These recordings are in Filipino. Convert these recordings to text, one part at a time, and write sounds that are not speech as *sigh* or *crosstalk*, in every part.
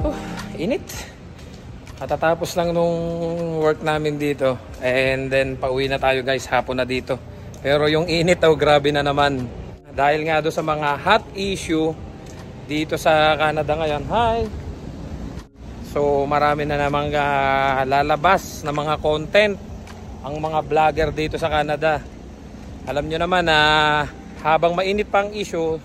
Oh, init. Katatapos lang nung work namin dito. And then pauwi na tayo guys, hapon na dito. Pero yung init oh, grabe na naman. Dahil nga do sa mga hot issue dito sa Canada ngayon. Hi! So marami na namang uh, lalabas na mga content ang mga vlogger dito sa Canada. Alam nyo naman na uh, habang mainit pang issue,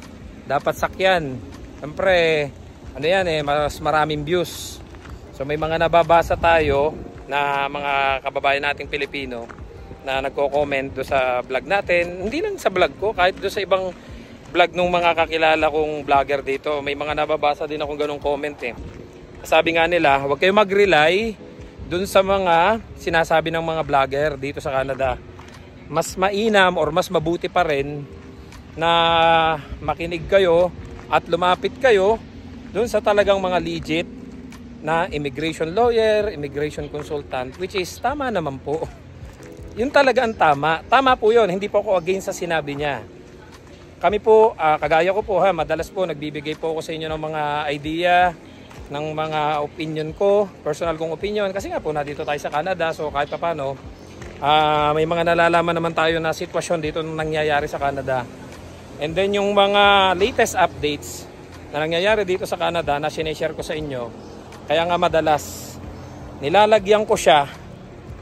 dapat sakyan. Siyempre, ano yan eh, mas maraming views. So may mga nababasa tayo na mga kababayan nating Pilipino na nagko-comment do sa vlog natin. Hindi lang sa vlog ko, kahit do sa ibang vlog ng mga kakilala kong vlogger dito. May mga nababasa din akong ganong comment eh. Sabi nga nila, huwag kayo mag-rely dun sa mga sinasabi ng mga vlogger dito sa Canada. Mas mainam or mas mabuti pa rin na makinig kayo at lumapit kayo dun sa talagang mga legit na immigration lawyer, immigration consultant, which is tama naman po. Yun talaga ang tama. Tama po yun. Hindi po ako against sa sinabi niya. Kami po, uh, kagaya ko po ha, madalas po nagbibigay po ako sa inyo ng mga idea, ng mga opinion ko, personal kong opinion. Kasi nga po, nandito tayo sa Canada, so kahit pa paano, uh, ah, may mga nalalaman naman tayo na sitwasyon dito nang nangyayari sa Canada. And then yung mga latest updates na nangyayari dito sa Canada na sineshare ko sa inyo. Kaya nga madalas, nilalagyan ko siya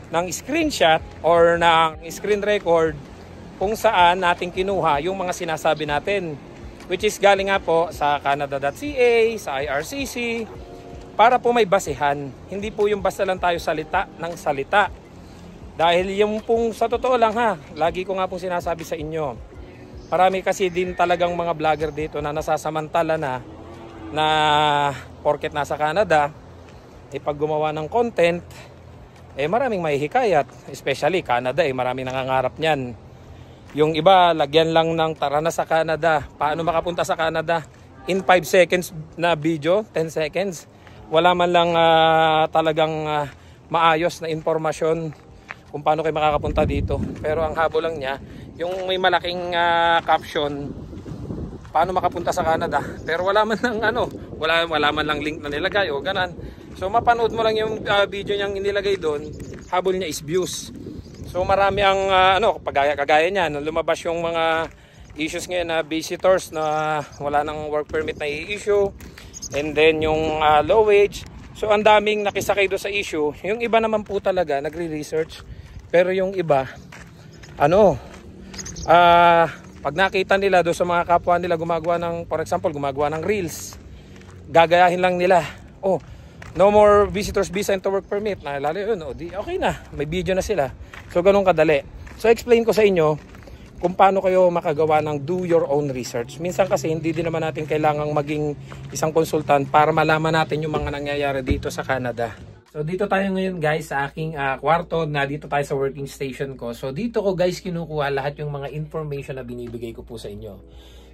ng screenshot or ng screen record kung saan natin kinuha yung mga sinasabi natin. Which is galing nga po sa Canada.ca, sa IRCC, para po may basehan. Hindi po yung basta lang tayo salita ng salita. Dahil yung pong sa totoo lang ha, lagi ko nga pong sinasabi sa inyo, Marami kasi din talagang mga vlogger dito na nasasamantala na na porket nasa Canada, eh pag gumawa ng content, eh maraming mahihikayat. Especially Canada, eh maraming nangangarap niyan. Yung iba, lagyan lang ng tara na sa Canada. Paano makapunta sa Canada? In 5 seconds na video, 10 seconds. Wala man lang uh, talagang uh, maayos na informasyon kung paano kayo makakapunta dito. Pero ang habo lang niya, yung may malaking uh, caption paano makapunta sa Canada pero wala man ng ano wala, wala man lang link na nilagay o ganan so mapanood mo lang yung uh, video niyang inilagay doon habol niya is views so marami ang uh, ano kagaya, kagaya niya nung lumabas yung mga issues ngayon na visitors na wala nang work permit na i-issue and then yung uh, low wage so ang daming nakisakay do sa issue yung iba naman po talaga nagre-research pero yung iba ano uh, pag nakita nila do sa mga kapwa nila gumagawa ng for example gumagawa ng reels gagayahin lang nila oh no more visitors visa and to work permit na lalo yun oh, di, okay na may video na sila so ganun kadali so explain ko sa inyo kung paano kayo makagawa ng do your own research. Minsan kasi hindi din naman natin kailangang maging isang konsultant para malaman natin yung mga nangyayari dito sa Canada. So dito tayo ngayon guys sa aking uh, kwarto na dito tayo sa working station ko. So dito ko guys kinukuha lahat yung mga information na binibigay ko po sa inyo.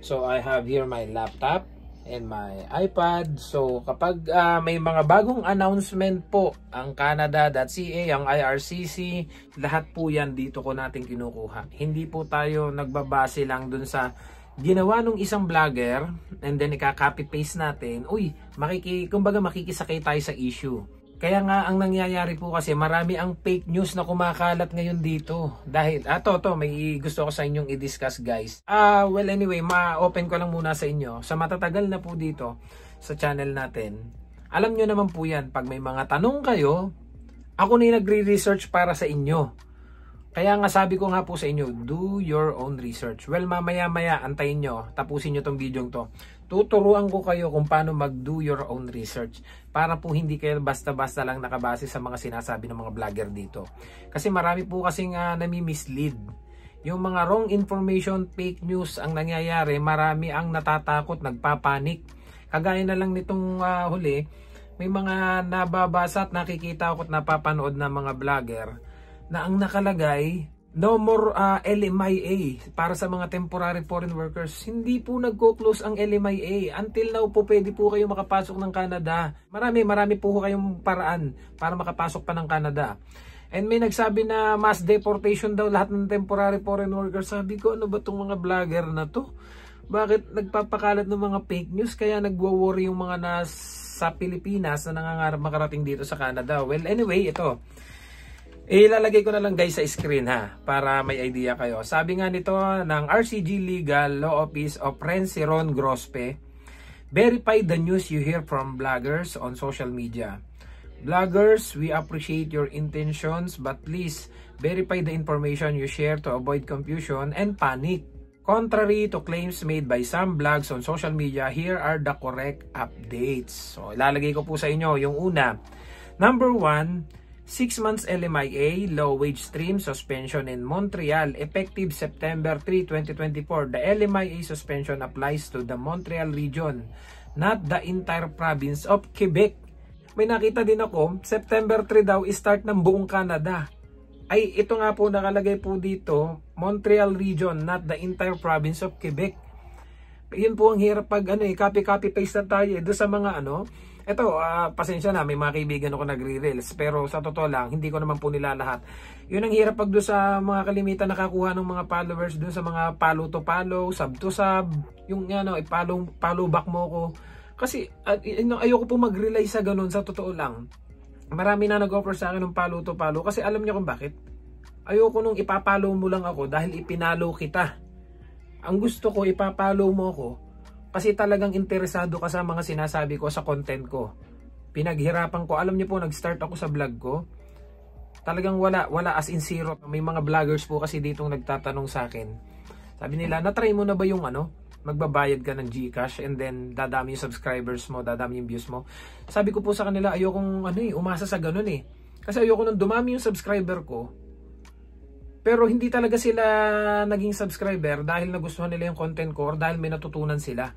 So I have here my laptop and my iPad. So kapag uh, may mga bagong announcement po ang Canada.ca, ang IRCC, lahat po yan dito ko natin kinukuha. Hindi po tayo nagbabase lang dun sa ginawa nung isang vlogger and then ikaka-copy paste natin. Uy, makiki kumbaga makikisakay tayo sa issue. Kaya nga ang nangyayari po kasi marami ang fake news na kumakalat ngayon dito. Dahil, ah to, to may gusto ko sa inyong i-discuss guys. Ah, well anyway, ma-open ko lang muna sa inyo. Sa matatagal na po dito sa channel natin, alam nyo naman po yan, pag may mga tanong kayo, ako na nagre-research para sa inyo. Kaya nga sabi ko nga po sa inyo, do your own research. Well, mamaya-maya, antayin nyo, tapusin nyo tong video to tuturuan ko kayo kung paano mag-do your own research para po hindi kayo basta-basta lang nakabase sa mga sinasabi ng mga vlogger dito. Kasi marami po kasing uh, nami-mislead. Yung mga wrong information, fake news ang nangyayari, marami ang natatakot, nagpapanik. Kagaya na lang nitong uh, huli, may mga nababasa at nakikita ako at napapanood ng mga vlogger na ang nakalagay No more uh, LMIA para sa mga temporary foreign workers. Hindi po nagko-close ang LMIA. Until now po pwede po kayo makapasok ng Canada. Marami, marami po kayong paraan para makapasok pa ng Canada. And may nagsabi na mass deportation daw lahat ng temporary foreign workers. Sabi ko, ano ba tong mga vlogger na to? Bakit nagpapakalat ng mga fake news? Kaya nagwo-worry yung mga nasa Pilipinas na nangangarap makarating dito sa Canada. Well, anyway, ito. Eh, ilalagay ko na lang guys sa screen ha para may idea kayo. Sabi nga nito ng RCG Legal Law Office of Renceron Grospe, verify the news you hear from bloggers on social media. Bloggers, we appreciate your intentions but please verify the information you share to avoid confusion and panic. Contrary to claims made by some blogs on social media, here are the correct updates. So, ilalagay ko po sa inyo yung una. Number one, 6 months LMIA, low-wage stream suspension in Montreal, effective September 3, 2024. The LMIA suspension applies to the Montreal region, not the entire province of Quebec. May nakita din ako, September 3 daw start ng buong Canada. Ay, ito nga po nakalagay po dito, Montreal region, not the entire province of Quebec. Yun po ang hirap pag ano eh, copy-copy paste na tayo eh, doon sa mga ano, ito, uh, ah, pasensya na, may mga kaibigan ako nagre-reels. Pero sa totoo lang, hindi ko naman po nila lahat. Yun ang hirap pag doon sa mga kalimitan nakakuha ng mga followers doon sa mga follow to follow, sub to sub. Yung ano, i-follow follow back mo ko. Kasi uh, ayoko po mag-rely sa ganun sa totoo lang. Marami na nag-offer sa akin ng follow to follow kasi alam niyo kung bakit. Ayoko nung ipapalo mo lang ako dahil ipinalo kita. Ang gusto ko ipapalo mo ako kasi talagang interesado ka sa mga sinasabi ko sa content ko. Pinaghirapan ko. Alam niyo po, nag-start ako sa vlog ko. Talagang wala, wala as in zero. May mga vloggers po kasi ditong nagtatanong sa akin. Sabi nila, na-try mo na ba yung ano? Magbabayad ka ng GCash and then dadami yung subscribers mo, dadami yung views mo. Sabi ko po sa kanila, ayokong ano eh, umasa sa ganun eh. Kasi ayoko nung dumami yung subscriber ko, pero hindi talaga sila naging subscriber dahil nagustuhan nila yung content ko or dahil may natutunan sila.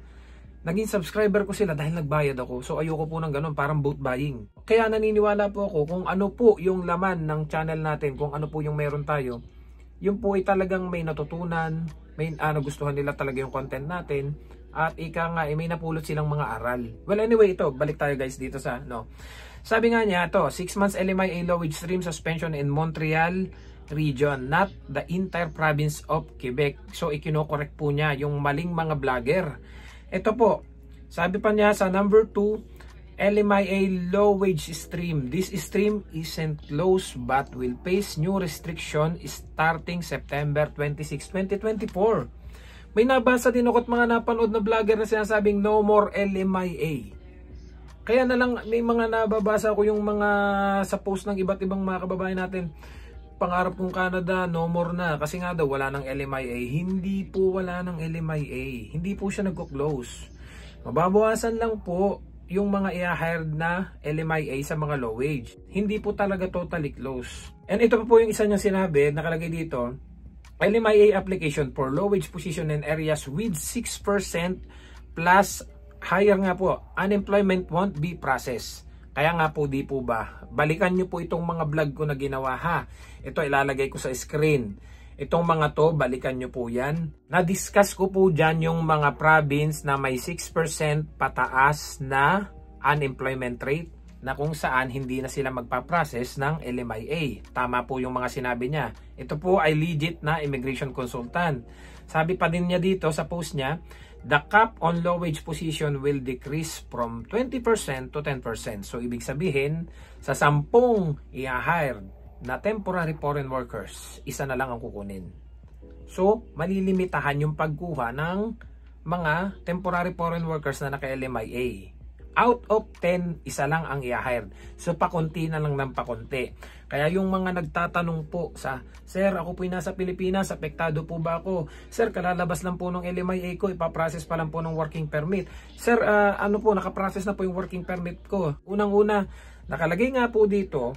Naging subscriber ko sila dahil nagbayad ako. So ayoko po ng ganun, parang boat buying. Kaya naniniwala po ako kung ano po yung laman ng channel natin, kung ano po yung meron tayo, yun po ay talagang may natutunan, may ano ah, gustuhan nila talaga yung content natin at ika nga eh, may napulot silang mga aral. Well anyway ito, balik tayo guys dito sa no. Sabi nga niya to, 6 months LMIA low wage stream suspension in Montreal region, not the entire province of Quebec. So ikinokorek po niya yung maling mga vlogger ito po, sabi pa niya sa number 2, LMIA low wage stream. This stream isn't closed but will face new restriction starting September 26, 2024. May nabasa din ako at mga napanood na vlogger na sinasabing no more LMIA. Kaya na lang may mga nababasa ko yung mga sa post ng iba't ibang mga kababayan natin pangarap kong Canada, no more na. Kasi nga daw, wala ng LMIA. Hindi po wala ng LMIA. Hindi po siya nagko-close. Mababawasan lang po yung mga i-hired na LMIA sa mga low wage. Hindi po talaga totally close. And ito pa po yung isa niyang sinabi, nakalagay dito, LMIA application for low wage position in areas with 6% plus higher nga po, unemployment won't be processed. Kaya nga po di po ba, balikan nyo po itong mga vlog ko na ginawa ha. Ito ilalagay ko sa screen. Itong mga to, balikan nyo po yan. Na-discuss ko po dyan yung mga province na may 6% pataas na unemployment rate na kung saan hindi na sila magpa-process ng LMIA. Tama po yung mga sinabi niya. Ito po ay legit na immigration consultant. Sabi pa din niya dito sa post niya, the cap on low wage position will decrease from 20% to 10%. So, ibig sabihin, sa 10 i-hire na temporary foreign workers, isa na lang ang kukunin. So, malilimitahan yung pagkuha ng mga temporary foreign workers na naka-LMIA out of 10, isa lang ang i-hire. So pakunti na lang ng pakunti. Kaya yung mga nagtatanong po sa, Sir, ako po'y nasa Pilipinas, apektado po ba ako? Sir, kalalabas lang po ng LMIA ko, ipaprocess pa lang po ng working permit. Sir, uh, ano po, nakaprocess na po yung working permit ko. Unang-una, nakalagay nga po dito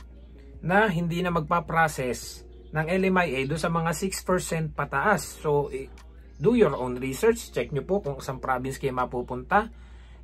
na hindi na magpaprocess ng LMIA do sa mga 6% pataas. So, do your own research. Check nyo po kung saan province kayo mapupunta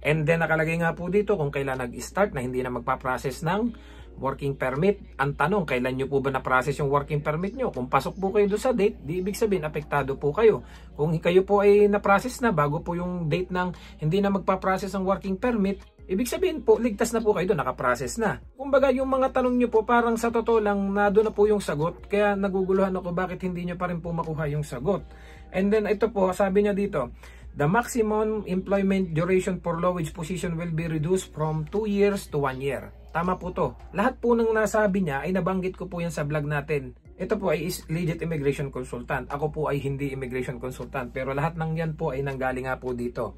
And then nakalagay nga po dito kung kailan nag-start na hindi na magpa-process ng working permit. Ang tanong, kailan nyo po ba na-process yung working permit nyo? Kung pasok po kayo doon sa date, di ibig sabihin apektado po kayo. Kung kayo po ay na-process na bago po yung date ng hindi na magpa-process ang working permit, ibig sabihin po, ligtas na po kayo doon, naka-process na. Kumbaga yung mga tanong nyo po parang sa totoo lang na doon na po yung sagot, kaya naguguluhan ako bakit hindi nyo pa rin po makuha yung sagot. And then ito po, sabi niya dito, The maximum employment duration for low wage position will be reduced from 2 years to 1 year. Tama po to. Lahat po ng nasabi niya ay nabanggit ko po yan sa vlog natin. Ito po ay is legit immigration consultant. Ako po ay hindi immigration consultant. Pero lahat ng yan po ay nanggaling nga po dito.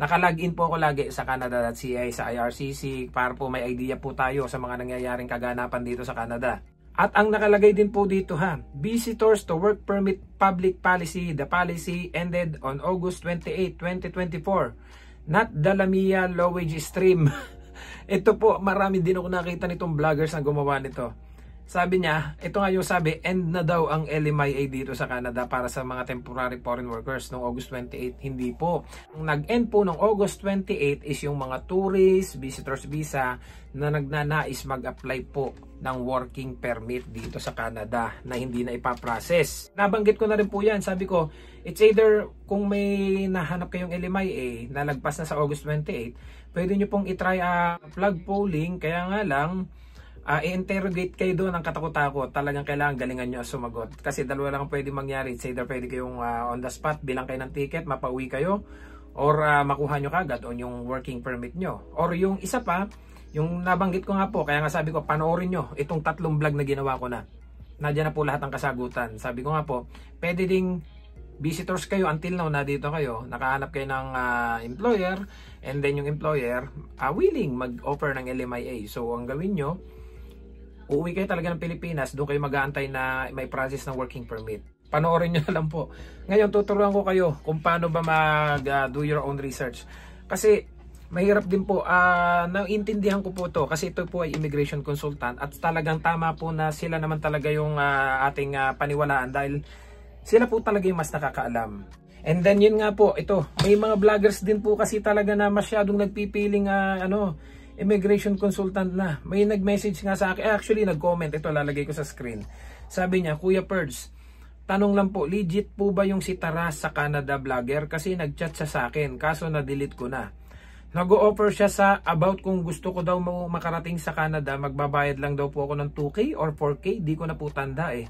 Nakalagin po ako lagi sa Canada.ca, sa IRCC, para po may idea po tayo sa mga nangyayaring kaganapan dito sa Canada. At ang nakalagay din po dito ha, visitors to work permit public policy, the policy ended on August 28, 2024. Not Dalamia low wage stream. *laughs* Ito po, marami din ako nakita nitong vloggers na gumawa nito sabi niya, ito nga yung sabi, end na daw ang LMIA dito sa Canada para sa mga temporary foreign workers noong August 28. Hindi po. Ang nag-end po noong August 28 is yung mga tourists, visitors visa na nagnanais mag-apply po ng working permit dito sa Canada na hindi na ipaprocess. Nabanggit ko na rin po yan. Sabi ko, it's either kung may nahanap kayong LMIA na lagpas na sa August 28, pwede nyo pong itry a uh, plug polling. Kaya nga lang, uh, i-interrogate kayo doon ng katakot-takot. Talagang kailangan galingan nyo sumagot. Kasi dalawa lang pwede mangyari. It's either pwede kayong uh, on the spot, bilang kayo ng ticket, mapauwi kayo, or uh, makuha nyo kagad on yung working permit nyo. Or yung isa pa, yung nabanggit ko nga po, kaya nga sabi ko, panoorin nyo itong tatlong vlog na ginawa ko na. Nadyan na po lahat ng kasagutan. Sabi ko nga po, pwede ding visitors kayo until now na dito kayo, nakahanap kayo ng uh, employer, and then yung employer uh, willing mag-offer ng LMIA. So, ang gawin nyo, uuwi kayo talaga ng Pilipinas, doon kayo mag-aantay na may process ng working permit. Panoorin nyo na lang po. Ngayon, tuturuan ko kayo kung paano ba mag-do ah, uh, your own research. Kasi, mahirap din po. Uh, ah, naintindihan ko po to kasi ito po ay immigration consultant at talagang tama po na sila naman talaga yung uh, ating uh, paniwalaan dahil sila po talaga yung mas nakakaalam. And then yun nga po, ito, may mga vloggers din po kasi talaga na masyadong nagpipiling uh, ano, immigration consultant na. May nag-message nga sa akin. Eh, Actually, nag-comment. Ito, lalagay ko sa screen. Sabi niya, Kuya Perds, tanong lang po, legit po ba yung si Tara sa Canada vlogger? Kasi nag-chat siya sa akin, kaso na-delete ko na. Nag-offer o siya sa about kung gusto ko daw makarating sa Canada, magbabayad lang daw po ako ng 2K or 4K, di ko na po tanda eh.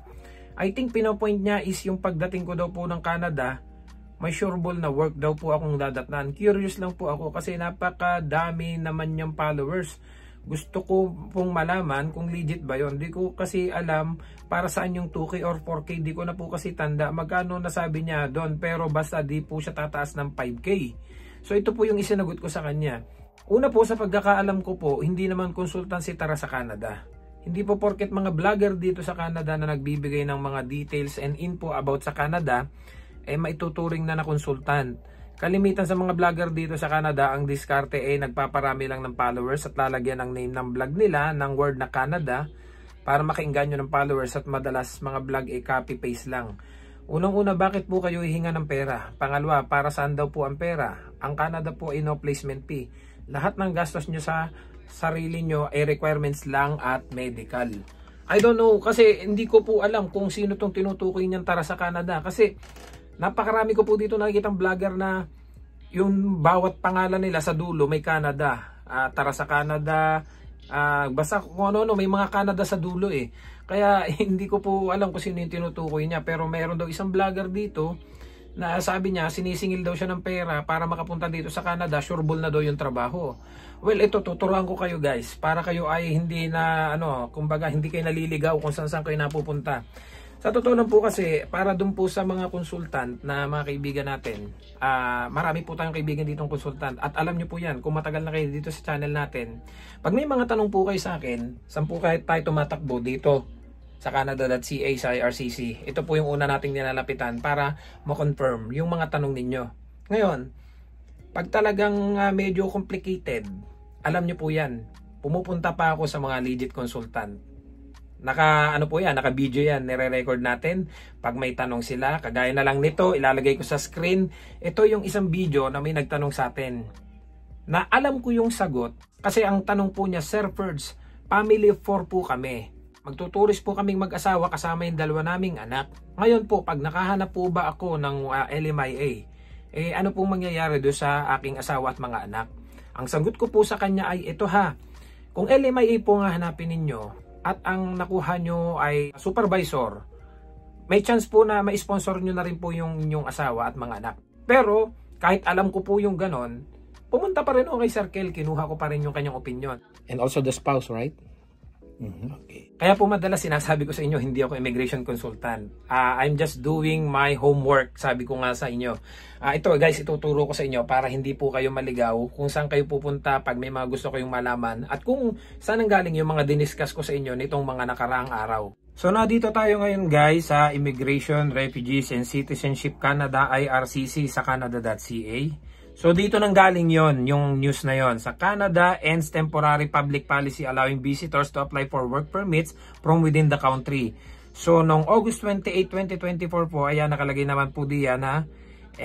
I think pinopoint niya is yung pagdating ko daw po ng Canada, may sure sureball na work daw po akong dadatnan. Curious lang po ako kasi napakadami naman niyang followers. Gusto ko pong malaman kung legit ba yon. Di ko kasi alam para saan yung 2K or 4K. Di ko na po kasi tanda magkano nasabi niya doon. Pero basta di po siya tataas ng 5K. So ito po yung isinagot ko sa kanya. Una po sa pagkakaalam ko po, hindi naman consultancy tara sa Canada. Hindi po porket mga vlogger dito sa Canada na nagbibigay ng mga details and info about sa Canada ay eh, maituturing na na consultant. Kalimitan sa mga vlogger dito sa Canada, ang diskarte ay nagpaparami lang ng followers at lalagyan ang name ng vlog nila ng word na Canada para makainganyo ng followers at madalas mga vlog ay copy-paste lang. Unang-una, bakit po kayo hihinga ng pera? Pangalawa, para saan daw po ang pera? Ang Canada po ay no placement fee. Lahat ng gastos nyo sa sarili nyo ay requirements lang at medical. I don't know kasi hindi ko po alam kung sino tong tinutukoy niyang tara sa Canada kasi Napakarami ko po dito nakikitang vlogger na yung bawat pangalan nila sa dulo may Canada, uh, tara sa Canada, uh, basta kung ano-ano may mga Canada sa dulo eh. Kaya *laughs* hindi ko po alam kung sino yung tinutukoy niya pero mayroon daw isang vlogger dito na sabi niya sinisingil daw siya ng pera para makapunta dito sa Canada, sureball na daw yung trabaho. Well, ito tuturuan ko kayo guys para kayo ay hindi na ano, kumbaga hindi kayo naliligaw kung saan saan kayo napupunta. Sa totoo lang po kasi, para dun po sa mga consultant na mga kaibigan natin, uh, marami po tayong kaibigan dito ditong consultant. At alam nyo po yan, kung matagal na kayo dito sa channel natin, pag may mga tanong po kayo sa akin, saan po kahit tayo tumatakbo dito sa Canada.ca sa IRCC. Ito po yung una nating nilalapitan para ma-confirm yung mga tanong ninyo. Ngayon, pag talagang uh, medyo complicated, alam nyo po yan, pumupunta pa ako sa mga legit consultant Naka ano po yan, naka video yan, nire-record natin. Pag may tanong sila, kagaya na lang nito, ilalagay ko sa screen. Ito yung isang video na may nagtanong sa atin. Na alam ko yung sagot kasi ang tanong po niya, Sir Ferds, family of 4 po kami. Magtuturis po kaming mag-asawa kasama yung dalawa naming anak. Ngayon po, pag nakahanap po ba ako ng uh, ah, LMIA, eh ano pong mangyayari do sa aking asawa at mga anak? Ang sagot ko po sa kanya ay ito ha. Kung LMIA po nga hanapin ninyo, at ang nakuha nyo ay supervisor, may chance po na ma-sponsor nyo na rin po yung inyong asawa at mga anak. Pero kahit alam ko po yung ganon, pumunta pa rin ako kay Sir Kel, kinuha ko pa rin yung kanyang opinion. And also the spouse, right? Mm-hmm. Okay. Kaya po madalas sinasabi ko sa inyo, hindi ako immigration consultant. Uh, I'm just doing my homework, sabi ko nga sa inyo. Uh, ito guys, ituturo ko sa inyo para hindi po kayo maligaw kung saan kayo pupunta pag may mga gusto kayong malaman at kung saan ang galing yung mga diniscuss ko sa inyo nitong mga nakaraang araw. So na dito tayo ngayon guys sa Immigration, Refugees and Citizenship Canada IRCC sa canada.ca. So dito nang galing yon yung news na yon Sa Canada ends temporary public policy allowing visitors to apply for work permits from within the country. So noong August 28, 2024 po, ayan ah, nakalagay naman po diyan ha. Ah,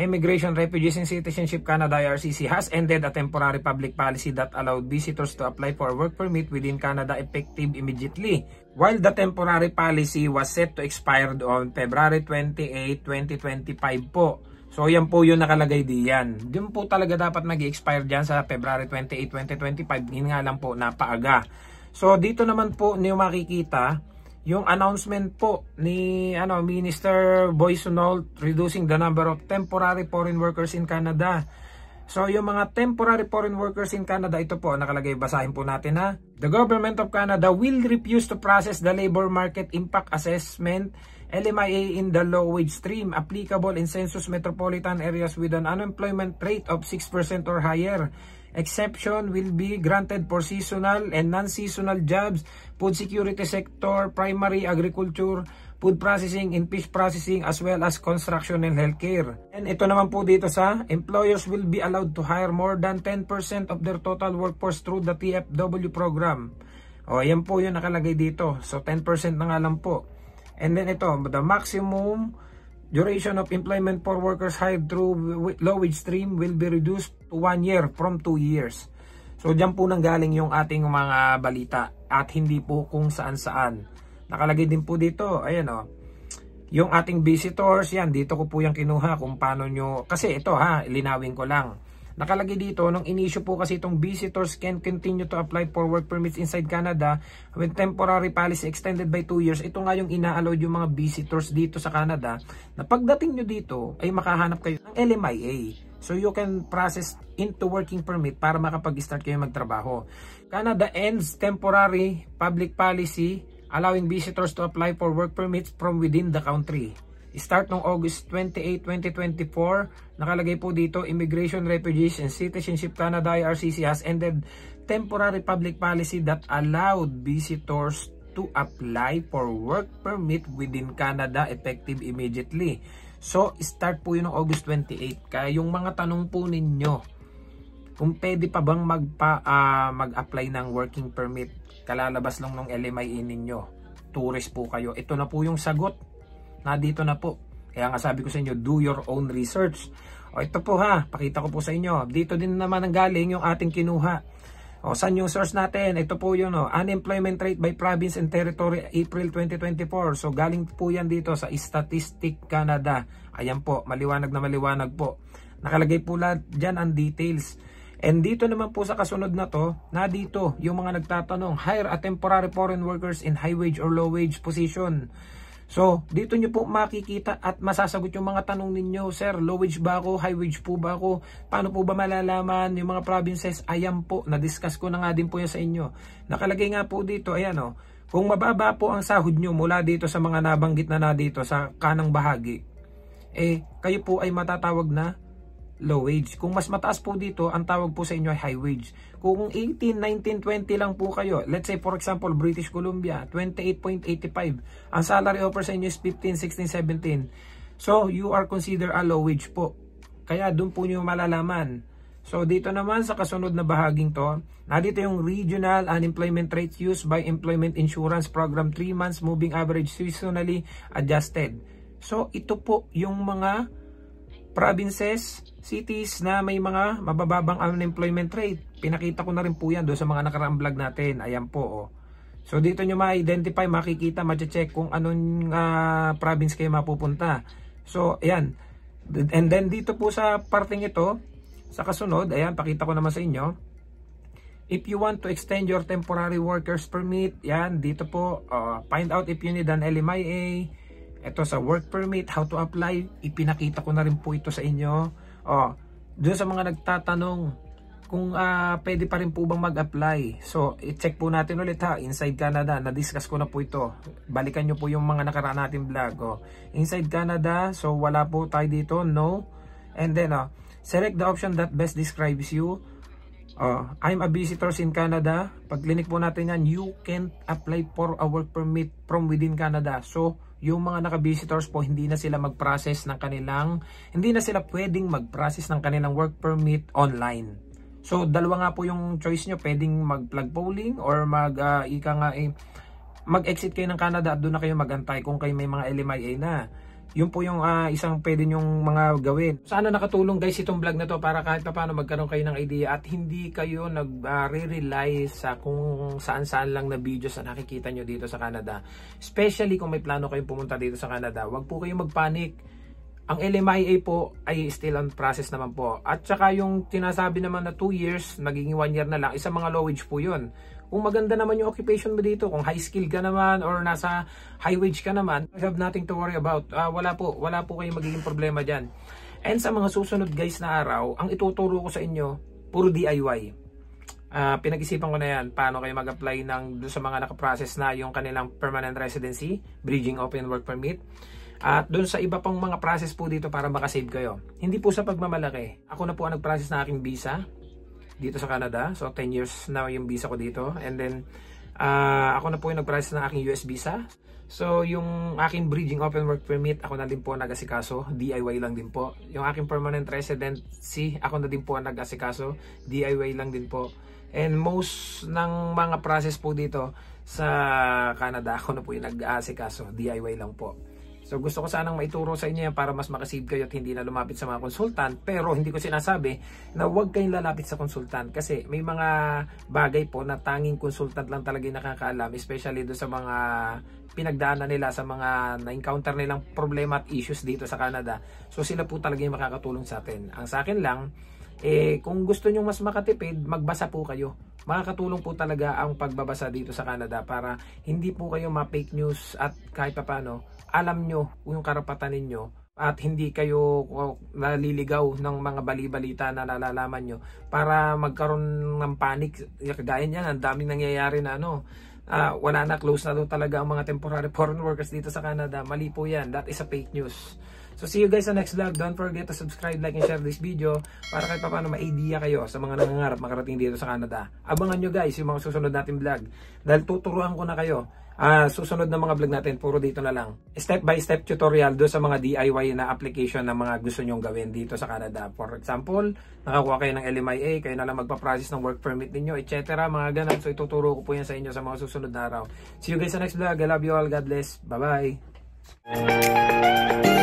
Immigration, Refugees and Citizenship Canada IRCC has ended a temporary public policy that allowed visitors to apply for a work permit within Canada effective immediately. While the temporary policy was set to expire on February 28, 2025 po. So yan po yung nakalagay diyan. Diyan po talaga dapat mag-expire diyan sa February 28, 2025. Hindi nga lang po napaaga. So dito naman po niyo makikita yung announcement po ni ano Minister Boysunol reducing the number of temporary foreign workers in Canada. So yung mga temporary foreign workers in Canada, ito po nakalagay, basahin po natin ha. The government of Canada will refuse to process the labor market impact assessment LMIA in the low wage stream applicable in census metropolitan areas with an unemployment rate of 6% or higher. Exception will be granted for seasonal and non-seasonal jobs, food security sector, primary agriculture, food processing and fish processing as well as construction and healthcare. And ito naman po dito sa employers will be allowed to hire more than 10% of their total workforce through the TFW program. O ayan po yun nakalagay dito. So 10% na nga lang po. And then ito, the maximum duration of employment for workers hired through low wage stream will be reduced to 1 year from 2 years. So diyan po nanggaling yung ating mga balita at hindi po kung saan saan. Nakalagay din po dito, ayan o. Oh. Yung ating visitors, yan, dito ko po yung kinuha kung paano nyo. Kasi ito ha, linawin ko lang Nakalagay dito, nung inisyo po kasi itong visitors can continue to apply for work permits inside Canada with temporary policy extended by 2 years. Ito nga yung ina-allowed yung mga visitors dito sa Canada na pagdating nyo dito ay makahanap kayo ng LMIA. So you can process into working permit para makapag-start kayo magtrabaho. Canada ends temporary public policy allowing visitors to apply for work permits from within the country start ng August 28, 2024. Nakalagay po dito, Immigration, Refugees, and Citizenship Canada IRCC has ended temporary public policy that allowed visitors to apply for work permit within Canada effective immediately. So, start po yun ng August 28. Kaya yung mga tanong po ninyo, kung pwede pa bang magpa, uh, mag-apply ng working permit, kalalabas lang ng LMIE ninyo, tourist po kayo. Ito na po yung sagot Nadito na po. Kaya nga sabi ko sa inyo, do your own research. O ito po ha, pakita ko po sa inyo. Dito din naman ang galing yung ating kinuha. O sa new source natin, ito po yun o, unemployment rate by province and territory April 2024. So galing po yan dito sa Statistic Canada. Ayan po, maliwanag na maliwanag po. Nakalagay po lahat dyan ang details. And dito naman po sa kasunod na to, na dito yung mga nagtatanong, hire a temporary foreign workers in high wage or low wage position. So, dito nyo po makikita at masasagot yung mga tanong ninyo, Sir, low wage ba ako? High wage po ba ako? Paano po ba malalaman yung mga provinces? Ayan po, na-discuss ko na nga din po yan sa inyo. Nakalagay nga po dito, ayan o, oh. kung mababa po ang sahod nyo mula dito sa mga nabanggit na na dito sa kanang bahagi, eh, kayo po ay matatawag na low wage. Kung mas mataas po dito, ang tawag po sa inyo ay high wage. Kung 18, 19, 20 lang po kayo, let's say for example, British Columbia, 28.85. Ang salary offer sa inyo is 15, 16, 17. So, you are considered a low wage po. Kaya doon po nyo malalaman. So, dito naman sa kasunod na bahaging to, nandito yung regional unemployment rate used by Employment Insurance Program 3 months moving average seasonally adjusted. So, ito po yung mga provinces, cities na may mga mabababang unemployment rate. Pinakita ko na rin po yan doon sa mga nakaraang vlog natin. Ayan po. Oh. So dito nyo ma-identify, makikita, ma-check kung anong uh, province kayo mapupunta. So ayan. And then dito po sa parting ito, sa kasunod, ayan, pakita ko naman sa inyo. If you want to extend your temporary workers permit, yan, dito po, uh, find out if you need an LMIA, ito sa work permit, how to apply, ipinakita ko na rin po ito sa inyo. Oh, doon sa mga nagtatanong kung uh, pwede pa rin po bang mag-apply. So, i-check po natin ulit ha, Inside Canada, na-discuss ko na po ito. Balikan nyo po yung mga nakaraan natin vlog. Oh. Inside Canada, so wala po tayo dito, no. And then, oh, select the option that best describes you. Uh, I'm a visitor in Canada. Pag clinic po natin yan, you can't apply for a work permit from within Canada. So, yung mga naka-visitors po hindi na sila mag-process ng kanilang hindi na sila pwedeng mag-process ng kanilang work permit online. So dalawa nga po yung choice nyo, pwedeng mag-plug polling or mag uh, ika nga eh, mag-exit kayo ng Canada at doon na kayo magantay kung kayo may mga LMIA na yun po yung uh, isang pwede nyong mga gawin. Sana nakatulong guys itong vlog na to para kahit paano magkaroon kayo ng idea at hindi kayo nag-re-rely ah, uh, sa kung saan-saan lang na videos na nakikita nyo dito sa Canada. Especially kung may plano kayong pumunta dito sa Canada, wag po kayong magpanik. Ang LMIA po ay still on process naman po. At saka yung tinasabi naman na 2 years, magiging 1 year na lang, isang mga low wage po yun. Kung maganda naman yung occupation mo dito, kung high skill ka naman or nasa high wage ka naman, you have nothing to worry about. Uh, wala po, wala po kayong magiging problema diyan. And sa mga susunod guys na araw, ang ituturo ko sa inyo, puro DIY. Uh, ah, pinag-isipan ko na yan, paano kayo mag-apply ng, doon sa mga nakaprocess na yung kanilang permanent residency, bridging open work permit. At doon sa iba pang mga process po dito para makasave kayo. Hindi po sa pagmamalaki. Ako na po ang nag-process na aking visa dito sa Canada. So 10 years now yung visa ko dito. And then uh, ako na po yung nag-process ng aking US visa. So yung aking bridging open work permit, ako na din po nag-asikaso, DIY lang din po. Yung aking permanent residency, ako na din po nag-asikaso, DIY lang din po. And most ng mga process po dito sa Canada, ako na po yung nag-asikaso, DIY lang po. So gusto ko sanang maituro sa inyo yan para mas makasave kayo at hindi na lumapit sa mga consultant. Pero hindi ko sinasabi na huwag kayong lalapit sa consultant kasi may mga bagay po na tanging consultant lang talaga yung nakakaalam especially do sa mga pinagdaanan nila sa mga na-encounter nilang problema at issues dito sa Canada. So sila po talaga yung makakatulong sa atin. Ang sa akin lang, eh, kung gusto nyo mas makatipid, magbasa po kayo makakatulong po talaga ang pagbabasa dito sa Canada para hindi po kayo ma-fake news at kahit papano alam nyo yung karapatan ninyo at hindi kayo oh, naliligaw ng mga bali na nalalaman nyo para magkaroon ng panic kagaya niyan ang daming nangyayari na ano uh, wala na close na daw talaga ang mga temporary foreign workers dito sa Canada mali po yan that is a fake news So see you guys sa next vlog. Don't forget to subscribe, like, and share this video para kahit paano ma-idea kayo sa mga nangangarap makarating dito sa Canada. Abangan nyo guys yung mga susunod nating vlog dahil tuturuan ko na kayo uh, susunod na mga vlog natin, puro dito na lang. Step by step tutorial do sa mga DIY na application na mga gusto nyong gawin dito sa Canada. For example, nakakuha kayo ng LMIA, kayo na lang magpa-process ng work permit ninyo, etc. Mga ganun. So ituturo ko po yan sa inyo sa mga susunod na araw. See you guys sa next vlog. I love you all. God bless. Bye-bye.